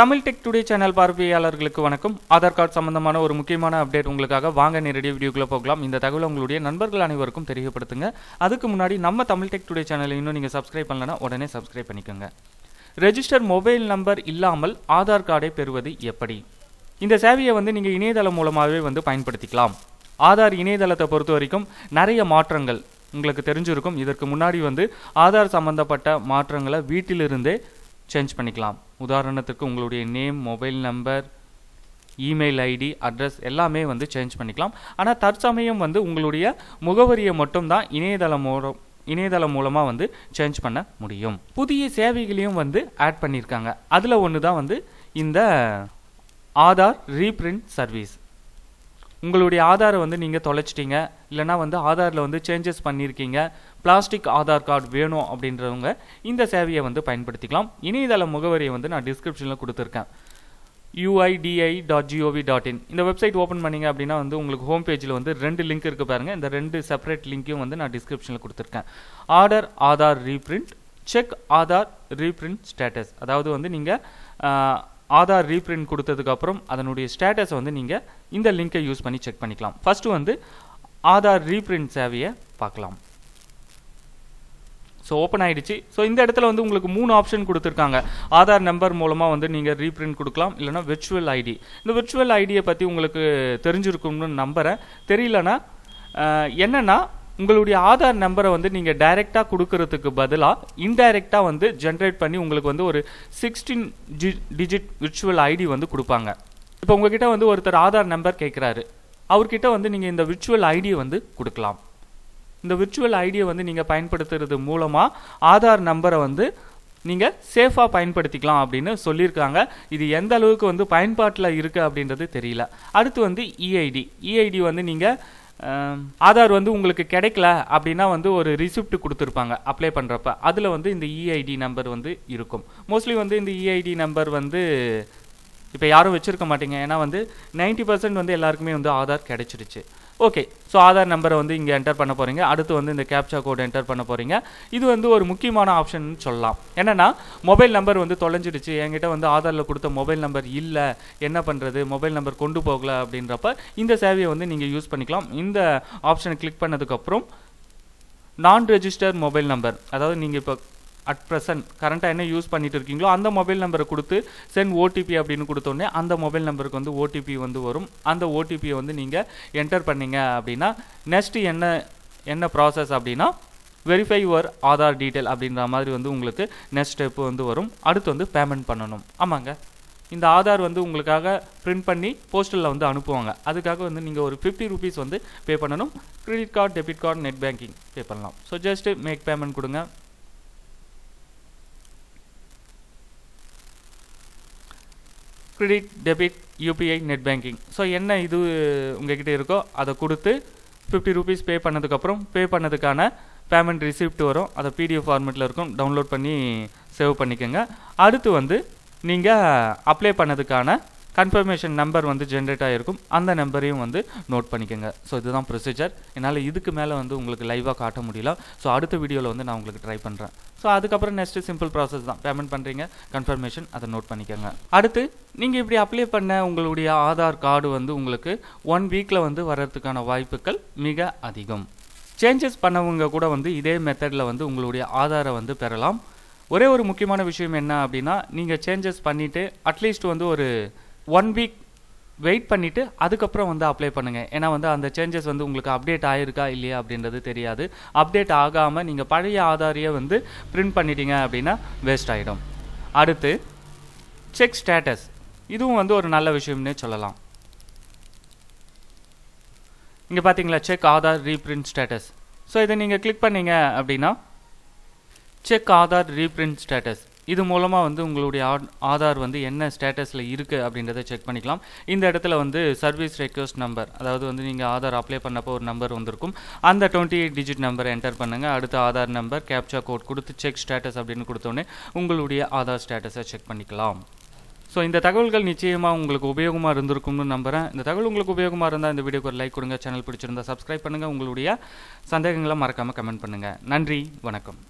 Tamil tech today channel பார்வையாளர்களுக்கு வணக்கம் Aadhaar card சம்பந்தமான ஒரு முக்கியமான அப்டேட் உங்களுக்காக வாங்க நேரடி வீடியோக்குள்ளே போகலாம் இந்த தகவல் உங்களுடைய நண்பர்கள் அனைவருக்கும் தெரியப்படுத்துங்க அதுக்கு முன்னாடி நம்ம தமிழ் டெக் டுடே சேனலை இன்னும் நீங்கள் சப்ஸ்கிரைப் பண்ணலன்னா உடனே சப்ஸ்கிரைப் பண்ணிக்கோங்க ரெஜிஸ்டர் மொபைல் நம்பர் இல்லாமல் ஆதார் கார்டை பெறுவது எப்படி இந்த சேவையை வந்து நீங்கள் இணையதளம் மூலமாகவே வந்து பயன்படுத்திக்கலாம் ஆதார் இணையதளத்தை பொறுத்த வரைக்கும் நிறைய மாற்றங்கள் உங்களுக்கு தெரிஞ்சிருக்கும் இதற்கு முன்னாடி வந்து ஆதார் சம்மந்தப்பட்ட மாற்றங்களை வீட்டிலிருந்தே சேஞ்ச் பண்ணிக்கலாம் உதாரணத்துக்கு உங்களுடைய name mobile number email ID address எல்லாமே வந்து சேஞ்ச் பண்ணிக்கலாம் ஆனால் தற்சமயம் வந்து உங்களுடைய முகவரியை மட்டும்தான் இணையதளம் மூலம் இணையதளம் மூலமாக வந்து சேஞ்ச் பண்ண முடியும் புதிய சேவைகளையும் வந்து ஆட் பண்ணியிருக்காங்க அதில் ஒன்று தான் வந்து இந்த ஆதார் ரீப்ரிண்ட் சர்வீஸ் உங்களுடைய ஆதாரை வந்து நீங்கள் தொலைச்சிட்டிங்க இல்லைனா வந்து ஆதாரில் வந்து சேஞ்சஸ் பண்ணியிருக்கீங்க பிளாஸ்டிக் ஆதார் கார்டு வேணும் அப்படின்றவங்க இந்த சேவையை வந்து பயன்படுத்திக்கலாம் இணையதள முகவரியை வந்து நான் டிஸ்கிரிப்ஷனில் கொடுத்துருக்கேன் UIDAI dot gov dot in இந்த வெப்சைட் ஓப்பன் பண்ணிங்க அப்படின்னா வந்து உங்களுக்கு ஹோம் பேஜில் வந்து ரெண்டு லிங்க் இருக்குது பாருங்கள் இந்த ரெண்டு செப்பரேட் லிங்க்கையும் வந்து நான் டிஸ்கிரிப்ஷனில் கொடுத்துருக்கேன் order Aadhaar reprint check Aadhaar reprint status அதாவது வந்து நீங்கள் ஆதார் ரீப்ரிண்ட் கொடுத்ததுக்கப்புறம் அதனுடைய ஸ்டேட்டஸை வந்து நீங்கள் இந்த லிங்க்கை யூஸ் பண்ணி செக் பண்ணிக்கலாம் ஃபஸ்ட்டு வந்து ஆதார் ரீப்ரிண்ட் சேவையை பார்க்கலாம் ஸோ ஓப்பன் ஆகிடுச்சு ஸோ இந்த இடத்துல வந்து உங்களுக்கு மூணு ஆப்ஷன் கொடுத்துருக்காங்க ஆதார் நம்பர் மூலமாக வந்து நீங்கள் ரீப்ரிண்ட் கொடுக்கலாம் இல்லைனா விர்ச்சுவல் ஐடி இந்த விர்ச்சுவல் ஐடியை பற்றி உங்களுக்கு தெரிஞ்சிருக்கும்னு நம்புகிறேன் தெரியலனா என்னென்னா உங்களுடைய ஆதார் நம்பரை வந்து நீங்கள் டைரெக்டாக கொடுக்கறதுக்கு பதிலாக இன்டைரக்டாக வந்து ஜென்ரேட் பண்ணி உங்களுக்கு வந்து ஒரு sixteen G digit virtual ID வந்து கொடுப்பாங்க இப்போ உங்ககிட்ட வந்து ஒருத்தர் ஆதார் நம்பர் கேட்குறாரு அவர்கிட்ட வந்து நீங்கள் இந்த விர்ச்சுவல் ஐடியை வந்து கொடுக்கலாம் இந்த விர்ச்சுவல் ஐடியை வந்து நீங்கள் பயன்படுத்துறது மூலமாக ஆதார் நம்பரை வந்து நீங்கள் சேஃபாக பயன்படுத்திக்கலாம் அப்படின்னு சொல்லியிருக்காங்க இது எந்த அளவுக்கு வந்து பயன்பாட்டில் இருக்குது அப்படின்றது தெரியல அடுத்து வந்து இஐடி e இஐடி e வந்து நீங்கள் ஆதார் வந்து உங்களுக்கு கிடைக்கல அப்படின்னா வந்து ஒரு ரிசிப்ட் கொடுத்துருப்பாங்க அப்ளை பண்ணுறப்ப அதில் வந்து இந்த இஐடி e நம்பர் வந்து இருக்கும் மோஸ்ட்லி வந்து இந்த இஐடி நம்பர் வந்து இப்போ யாரும் வச்சுருக்க மாட்டீங்க ஏன்னா வந்து நைன்ட்டி பர்சன்ட் வந்து எல்லாருக்குமே வந்து ஆதார் கிடச்சிருச்சு ஓகே ஸோ ஆதார் நம்பரை வந்து இங்கே என்டர் பண்ண போகிறீங்க அடுத்து வந்து இந்த கேப்சா கோடு என்டர் பண்ண போகிறீங்க இது வந்து ஒரு முக்கியமான ஆப்ஷன் சொல்லலாம் என்னென்னா மொபைல் நம்பர் வந்து தொலைஞ்சிடுச்சு என்கிட்ட வந்து ஆதாரில் கொடுத்த மொபைல் நம்பர் இல்லை என்ன பண்ணுறது மொபைல் நம்பர் கொண்டு போகல அப்படின்றப்ப இந்த சேவையை வந்து நீங்கள் யூஸ் பண்ணிக்கலாம் இந்த ஆப்ஷனை கிளிக் பண்ணதுக்கப்புறம் நான் ரெஜிஸ்டர் மொபைல் நம்பர் அதாவது நீங்கள் இப்போ அட் ப்ரெசன்ட் கரண்ட்டாக என்ன யூஸ் பண்ணிட்டு இருக்கீங்களோ அந்த மொபைல் நம்பரை கொடுத்து சென்ட் ஓடிபி அப்படின்னு கொடுத்தோடனே அந்த மொபைல் நம்பருக்கு வந்து ஓடிபி வந்து வரும் அந்த ஓடிபியை வந்து நீங்கள் என்டர் பண்ணீங்க அப்படின்னா நெக்ஸ்ட்டு என்ன என்ன ப்ராசஸ் அப்படின்னா வெரிஃபை யுவர் ஆதார் டீட்டெயில் அப்படின்ற மாதிரி வந்து உங்களுக்கு நெக்ஸ்ட் ஸ்டெப்பு வந்து வரும் அடுத்து வந்து பேமெண்ட் பண்ணணும் ஆமாங்க இந்த ஆதார் வந்து உங்களுக்காக பிரிண்ட் பண்ணி போஸ்டலில் வந்து அனுப்புவாங்க அதுக்காக வந்து நீங்கள் ஒரு ஃபிஃப்டி ருபீஸ் வந்து பே பண்ணணும் credit card debit card net banking pay பண்ணலாம் ஸோ ஜஸ்ட்டு மேக் பேமெண்ட் கொடுங்க credit debit UPI net banking so என்ன இது உங்ககிட்ட இருக்கோ அதை கொடுத்து ஃபிஃப்டி ருபீஸ் பே பண்ணதுக்கப்புறம் பே பண்ணதுக்கான பேமெண்ட் ரிசிப்ட் வரும் அதை பிடிஎஃப் ஃபார்மெட்டில் இருக்கும் டவுன்லோட் பண்ணி சேவ் பண்ணிக்கோங்க அடுத்து வந்து நீங்கள் அப்ளை பண்ணதுக்கான கன்ஃபர்மேஷன் நம்பர் வந்து ஜென்ரேட் ஆகிருக்கும் அந்த நம்பரையும் வந்து நோட் பண்ணிக்கோங்க ஸோ இதுதான் ப்ரொசீஜர் என்னால் இதுக்கு மேலே வந்து உங்களுக்கு லைவாக காட்ட முடியல ஸோ அடுத்த வீடியோவில் வந்து நான் உங்களுக்கு ட்ரை பண்ணுறேன் ஸோ அதுக்கப்புறம் நெக்ஸ்ட்டு சிம்பிள் ப்ராசஸ் தான் பேமெண்ட் பண்ணுறீங்க கன்ஃபர்மேஷன் அதை நோட் பண்ணிக்கோங்க அடுத்து நீங்கள் இப்படி அப்ளை பண்ண உங்களுடைய ஆதார் கார்டு வந்து உங்களுக்கு ஒன் வீக்கில் வந்து வர்றதுக்கான வாய்ப்புகள் மிக அதிகம் சேஞ்சஸ் பண்ணவங்க கூட வந்து இதே மெத்தடில் வந்து உங்களுடைய ஆதாரை வந்து பெறலாம் ஒரே ஒரு முக்கியமான விஷயம் என்ன அப்படின்னா நீங்கள் சேஞ்சஸ் பண்ணிவிட்டு அட்லீஸ்ட் வந்து ஒரு ஒன் வீக் வெயிட் பண்ணிவிட்டு அதுக்கப்புறம் வந்து அப்ளை பண்ணுங்கள் ஏன்னா வந்து அந்த சேஞ்சஸ் வந்து உங்களுக்கு அப்டேட் ஆகிருக்கா இல்லையா அப்படின்றது தெரியாது அப்டேட் ஆகாமல் நீங்கள் பழைய ஆதாரியை வந்து பிரிண்ட் பண்ணிட்டீங்க அப்படின்னா வேஸ்ட் ஆகிடும் அடுத்து செக் ஸ்டேட்டஸ் இதுவும் வந்து ஒரு நல்ல விஷயம்னே சொல்லலாம் இங்கே பார்த்தீங்களா check Aadhaar reprint status so இதை நீங்கள் கிளிக் பண்ணீங்க அப்படின்னா செக் ஆதார் ரீப்ரிண்ட் ஸ்டேட்டஸ் இது மூலமாக வந்து உங்களுடைய ஆதார் வந்து என்ன ஸ்டேட்டஸில் இருக்குது அப்படின்றத செக் பண்ணிக்கலாம் இந்த இடத்துல வந்து சர்வீஸ் ரெக்வஸ்ட் நம்பர் அதாவது வந்து நீங்கள் ஆதார் அப்ளை பண்ணப்போ ஒரு நம்பர் வந்திருக்கும் அந்த twenty eight digit number enter பண்ணுங்கள் அடுத்து ஆதார் நம்பர் கேப்சா கோட் கொடுத்து செக் ஸ்டேட்டஸ் அப்படின்னு கொடுத்தோன்னே உங்களுடைய ஆதார் ஸ்டேட்டஸை செக் பண்ணிக்கலாம் ஸோ இந்த தகவல்கள் நிச்சயமாக உங்களுக்கு உபயோகமாக இருந்திருக்கும்னு நம்புகிறேன் இந்த தகவல் உங்களுக்கு உபயோகமாக இருந்தால் இந்த வீடியோக்கு ஒரு லைக் கொடுங்க சேனல் பிடிச்சிருந்தா சப்ஸ்கிரைப் பண்ணுங்கள் உங்களுடைய சந்தேகங்களை மறக்காமல் கமெண்ட் பண்ணுங்கள் நன்றி வணக்கம்